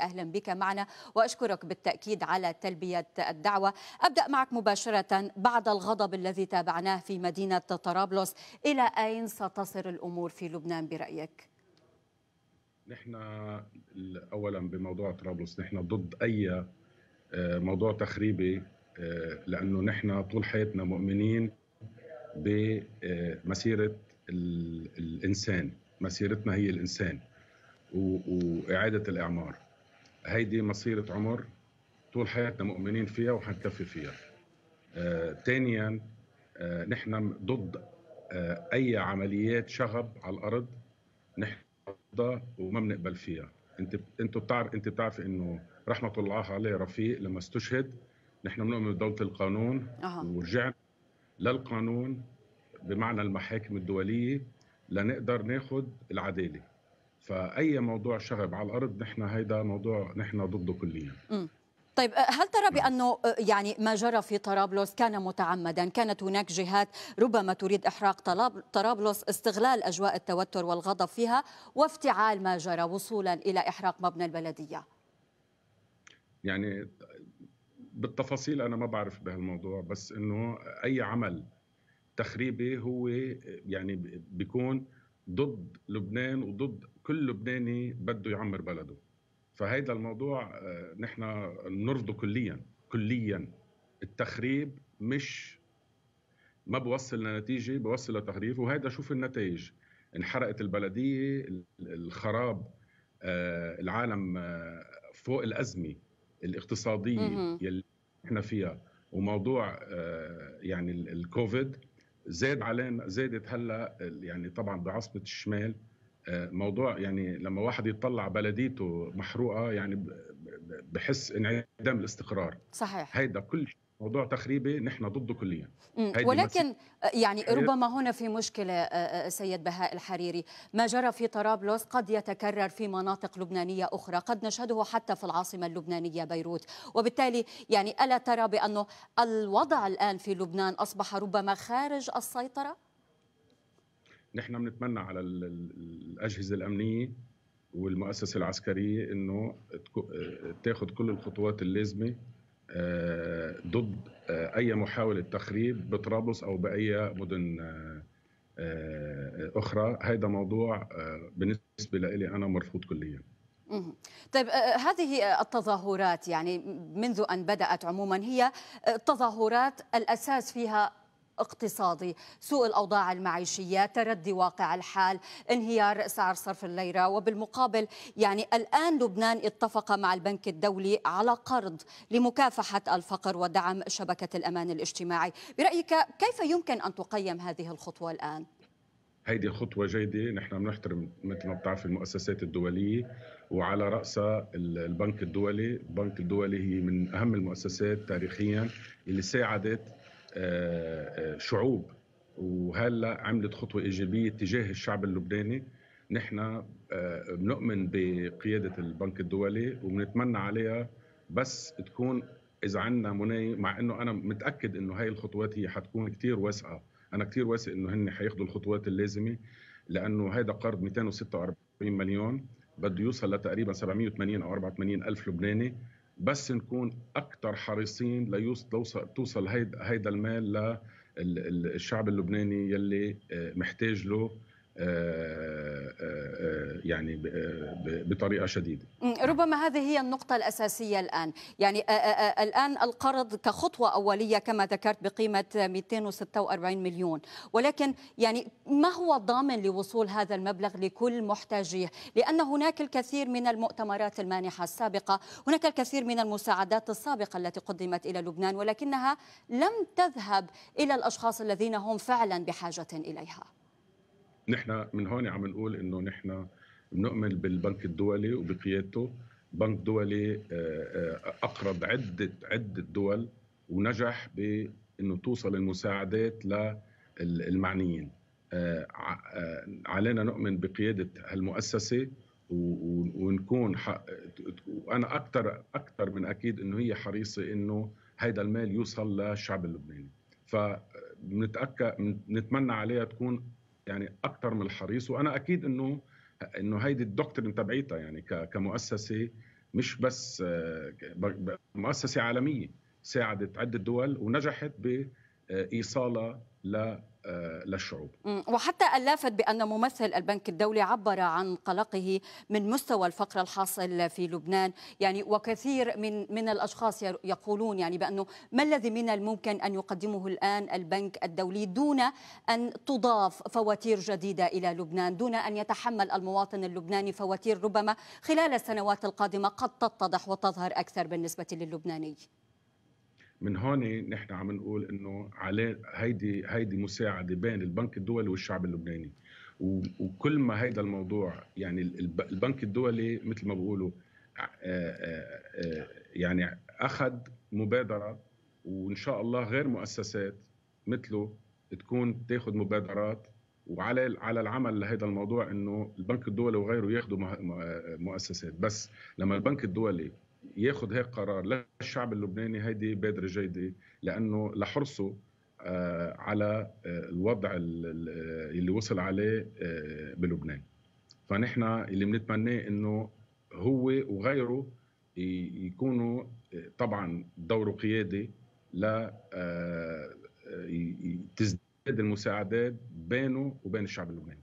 أهلا بك معنا وأشكرك بالتأكيد على تلبية الدعوة أبدأ معك مباشرة بعد الغضب الذي تابعناه في مدينة طرابلس إلى أين ستصل الأمور في لبنان برأيك؟ نحن أولا بموضوع طرابلس نحن ضد أي آه، موضوع تخريبي آه، لأنه نحن طول حياتنا مؤمنين بمسيرة آه، الإنسان مسيرتنا هي الإنسان وإعادة الإعمار هيدي مصيرة عمر طول حياتنا مؤمنين فيها وحنكفي فيها آه، ثانيا آه نحن ضد آه اي عمليات شغب على الارض نحن ضدها وما بنقبل فيها انت انتوا بتعرف انت بتعرف انه رحمه الله عليه رفيق لما استشهد نحن بنؤمن بدوله القانون أه. ورجعنا للقانون بمعنى المحاكم الدوليه لنقدر ناخذ العداله فاي موضوع شغب على الارض نحن هيدا موضوع نحن ضده كليا طيب آه، هل ترى بانه آه، يعني ما جرى في طرابلس كان متعمدا كانت هناك جهات ربما تريد احراق طرابلس استغلال اجواء التوتر والغضب فيها وافتعال ما جرى وصولا الى احراق مبنى البلديه يعني بالتفاصيل انا ما بعرف بهالموضوع بس انه اي عمل تخريبي هو يعني بيكون ضد لبنان وضد كل لبناني بده يعمر بلده فهيدا الموضوع آه، نحن بنرفضه كليا كليا التخريب مش ما بوصل لنتيجة بوصل لتخريب وهيدا شوف النتائج انحرقت البلدية الخراب آه، العالم آه، فوق الأزمة الاقتصادية يلي احنا فيها وموضوع يعني الكوفيد زاد علينا زادت هلا يعني طبعا بعاصفه الشمال آه، موضوع يعني لما واحد يطلع بلديته محروقه يعني بحس انعدام الاستقرار صحيح هيدا كل شيء موضوع تخريبي نحن ضده كليا ولكن آه، يعني ربما هنا في مشكله آه، آه، سيد بهاء الحريري ما جرى في طرابلس قد يتكرر في مناطق لبنانيه اخرى قد نشهده حتى في العاصمه اللبنانيه بيروت وبالتالي يعني الا ترى بانه الوضع الان في لبنان اصبح ربما خارج السيطره نحن بنتمنى على الاجهزه الامنيه والمؤسسه العسكريه انه تاخذ كل الخطوات اللازمه آه، ضد آه، اي محاوله تخريب بطرابلس او باي مدن آه، اخرى هذا موضوع بالنسبه لي انا مرفوض كليا طيب هذه التظاهرات يعني منذ ان بدات عموما هي تظاهرات الاساس فيها اقتصادي سوء الأوضاع المعيشية تردي واقع الحال انهيار سعر صرف الليرة وبالمقابل يعني الآن لبنان اتفق مع البنك الدولي على قرض لمكافحة الفقر ودعم شبكة الأمان الاجتماعي برأيك كيف يمكن أن تقيم هذه الخطوة الآن؟ هيدي خطوة جيدة نحن بنحترم مثل ما بتعرف المؤسسات الدولية وعلى رأسها البنك الدولي البنك الدولي هي من أهم المؤسسات تاريخيا اللي ساعدت آه، آه، شعوب وهلا عملت خطوه ايجابيه تجاه الشعب اللبناني نحن آه، بنؤمن بقياده البنك الدولي وبنتمنى عليها بس تكون اذا عندنا مناي مع انه انا متاكد انه هاي الخطوات هي حتكون كثير واسعه انا كثير واثق انه هن حياخذوا الخطوات اللازمه لانه هذا قرض 246 مليون بده يوصل لتقريبا 780 او 480 الف لبناني بس نكون اكثر حريصين ليوصل توصل هيدا, هيدا المال للشعب اللبناني يلي آه، محتاج له آه، يعني بطريقه شديده ربما هذه هي النقطه الاساسيه الان يعني آه، آه، آه، الان القرض كخطوه اوليه كما ذكرت بقيمه 246 مليون ولكن يعني ما هو ضامن لوصول هذا المبلغ لكل محتاجيه لان هناك الكثير من المؤتمرات المانحه السابقه هناك الكثير من المساعدات السابقه التي قدمت الى لبنان ولكنها لم تذهب الى الاشخاص الذين هم فعلا بحاجه اليها نحن من هون عم نقول انه نحن بنؤمن بالبنك الدولي وبقيادته بنك دولي آه، آه، اقرب عده عده دول ونجح بانه توصل المساعدات للمعنيين آه، علينا نؤمن بقياده هالمؤسسه ونكون حق وانا اكثر اكثر من اكيد انه هي حريصه انه هيدا المال يوصل للشعب اللبناني فبنتاكد نتمنى عليها تكون يعني اكثر من الحريص وانا اكيد انه انه هيدي الدكترين تبعيتها يعني كمؤسسه مش بس آه، مؤسسه عالميه ساعدت عده دول ونجحت بايصالها آه، للشعوب وحتى ألافت بأن ممثل البنك الدولي عبر عن قلقه من مستوى الفقر الحاصل في لبنان يعني وكثير من من الأشخاص يقولون يعني بأنه ما الذي من الممكن أن يقدمه الآن البنك الدولي دون أن تضاف فواتير جديدة إلى لبنان دون أن يتحمل المواطن اللبناني فواتير ربما خلال السنوات القادمة قد تتضح وتظهر أكثر بالنسبة للبناني من هون نحن عم نقول انه هيدي هيدي مساعده بين البنك الدولي والشعب اللبناني وكل ما هيدا الموضوع يعني البنك الدولي مثل ما بقولوا آه، آه، آه، يعني اخذ مبادره وان شاء الله غير مؤسسات مثله تكون تاخذ مبادرات وعلى على العمل لهذا الموضوع انه البنك الدولي وغيره ياخذوا مؤسسات بس لما البنك الدولي ياخذ هيك قرار للشعب اللبناني هيدي بادره جيده لانه لحرصه آه، على آه، الوضع اللي آه، وصل عليه بلبنان فنحن اللي بنتمناه انه هو وغيره يكونوا طبعا دوره قيادي ل تزداد المساعدات بينه وبين الشعب اللبناني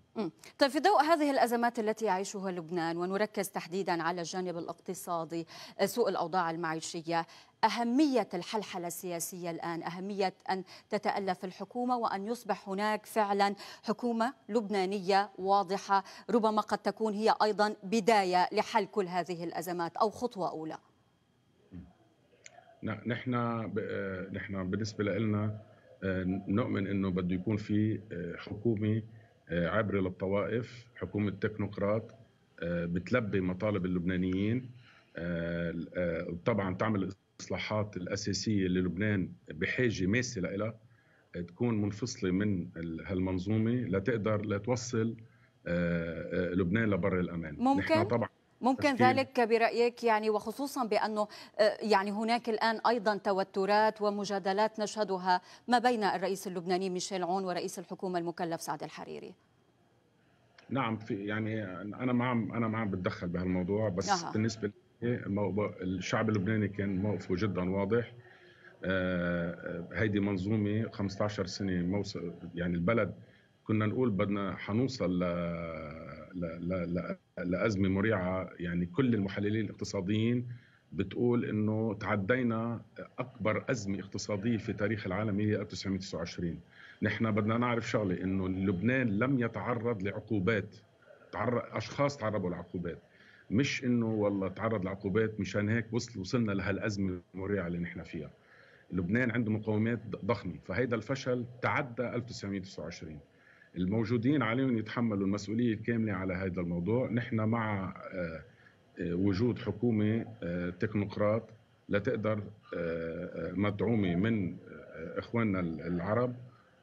طيب في ضوء هذه الأزمات التي يعيشها لبنان ونركز تحديدا على الجانب الاقتصادي آه، سوء الأوضاع المعيشية أهمية الحلحلة السياسية الآن أهمية أن تتألف الحكومة وأن يصبح هناك فعلا حكومة لبنانية واضحة ربما قد تكون هي أيضا بداية لحل كل هذه الأزمات أو خطوة أولى نحن آه، نحن بالنسبة لنا آه، نؤمن أنه بده يكون في حكومة آه، عبر للطوائف حكومة تكنوقراط آه، بتلبي مطالب اللبنانيين آه، طبعا تعمل الإصلاحات الأساسية للبنان بحاجة ماسة لها تكون منفصلة من هالمنظومة لتقدر لتوصل لبنان لبر الأمان ممكن؟ نحن طبعا ممكن تشكيل. ذلك برأيك يعني وخصوصا بأنه آه، يعني هناك الآن أيضا توترات ومجادلات نشهدها ما بين الرئيس اللبناني ميشيل عون ورئيس الحكومة المكلف سعد الحريري نعم في يعني أنا ما عم أنا ما عم بتدخل بهالموضوع بس أه. بالنسبة الشعب اللبناني كان موقفه جدا واضح آه، آه، هيدي منظومة 15 سنة موصل يعني البلد كنا نقول بدنا حنوصل لازمه مريعه يعني كل المحللين الاقتصاديين بتقول انه تعدينا اكبر ازمه اقتصاديه في تاريخ العالم هي 1929 نحن بدنا نعرف شغله انه لبنان لم يتعرض لعقوبات تعرض اشخاص تعرضوا لعقوبات مش انه والله تعرض لعقوبات مشان هيك وصل وصلنا لهالازمه المريعه اللي نحن فيها لبنان عنده مقومات ضخمه فهيدا الفشل تعدى 1929 الموجودين عليهم يتحملوا المسؤوليه الكامله على هذا الموضوع نحن مع آه، آه، وجود حكومه آه، تكنوقراط لا تقدر مدعومه من اخواننا العرب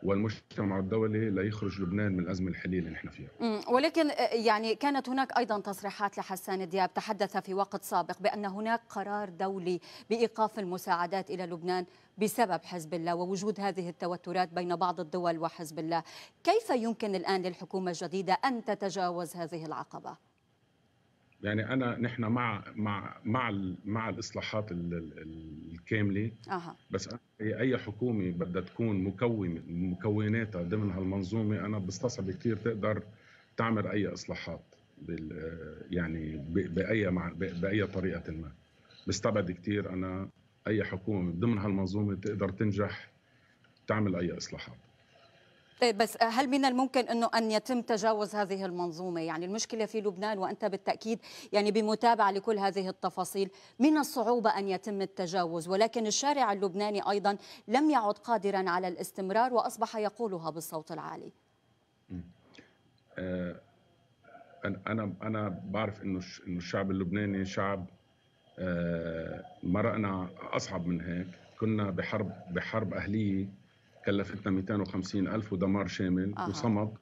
والمجتمع الدولي ليخرج لبنان من الازمه الحاليه اللي نحن فيها. ولكن آه، يعني كانت هناك ايضا تصريحات لحسان دياب تحدث في وقت سابق بان هناك قرار دولي بايقاف المساعدات الى لبنان بسبب حزب الله ووجود هذه التوترات بين بعض الدول وحزب الله، كيف يمكن الان للحكومه الجديده ان تتجاوز هذه العقبه؟ يعني انا نحن مع مع مع مع الاصلاحات الكامله أه. بس اي حكومه بدها تكون مكون مكوناتها ضمن هالمنظومه انا بستصعب كثير تقدر تعمل اي اصلاحات يعني باي مع باي طريقه ما بستبعد كثير انا اي حكومه ضمن هالمنظومه تقدر تنجح تعمل اي اصلاحات طيب بس هل من الممكن انه ان يتم تجاوز هذه المنظومه يعني المشكله في لبنان وانت بالتاكيد يعني بمتابعه لكل هذه التفاصيل من الصعوبه ان يتم التجاوز ولكن الشارع اللبناني ايضا لم يعد قادرا على الاستمرار واصبح يقولها بالصوت العالي أه انا انا بعرف انه انه الشعب اللبناني شعب أه، مرقنا اصعب من هيك كنا بحرب بحرب اهليه كلفتنا 250 ألف ودمار شامل أه. وصمد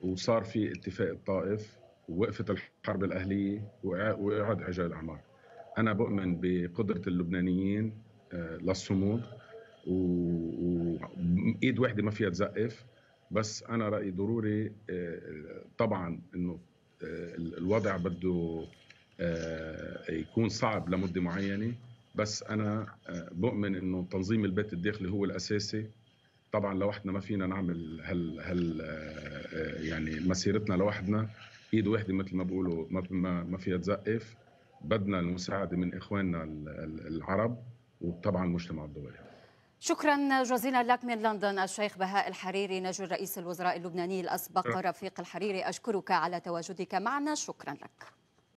وصار في اتفاق الطائف ووقفت الحرب الأهلية وقعد عجال الأعمار أنا بؤمن بقدرة اللبنانيين آه، للصمود وإيد واحدة ما فيها تزقف بس أنا رأيي ضروري آه، طبعا أنه آه، الوضع بده يكون صعب لمدة معينة بس أنا بؤمن أنه تنظيم البيت الداخلي هو الأساسي طبعا لوحدنا ما فينا نعمل هال هال آه، يعني مسيرتنا لوحدنا ايد واحده مثل ما بيقولوا ما ما فيها تزقف بدنا المساعده من اخواننا العرب وطبعا المجتمع الدولي شكرا جزيلا لك من لندن الشيخ بهاء الحريري نجل رئيس الوزراء اللبناني الاسبق رفيق الحريري اشكرك على تواجدك معنا شكرا لك